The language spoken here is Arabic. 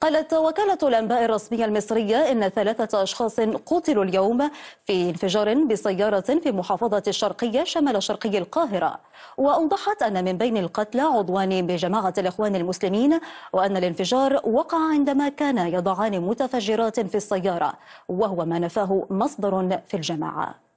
قالت وكالة الأنباء الرسمية المصرية إن ثلاثة أشخاص قتلوا اليوم في انفجار بسيارة في محافظة الشرقية شمال شرقي القاهرة وأوضحت أن من بين القتلى عضوان بجماعة الإخوان المسلمين وأن الانفجار وقع عندما كان يضعان متفجرات في السيارة وهو ما نفاه مصدر في الجماعة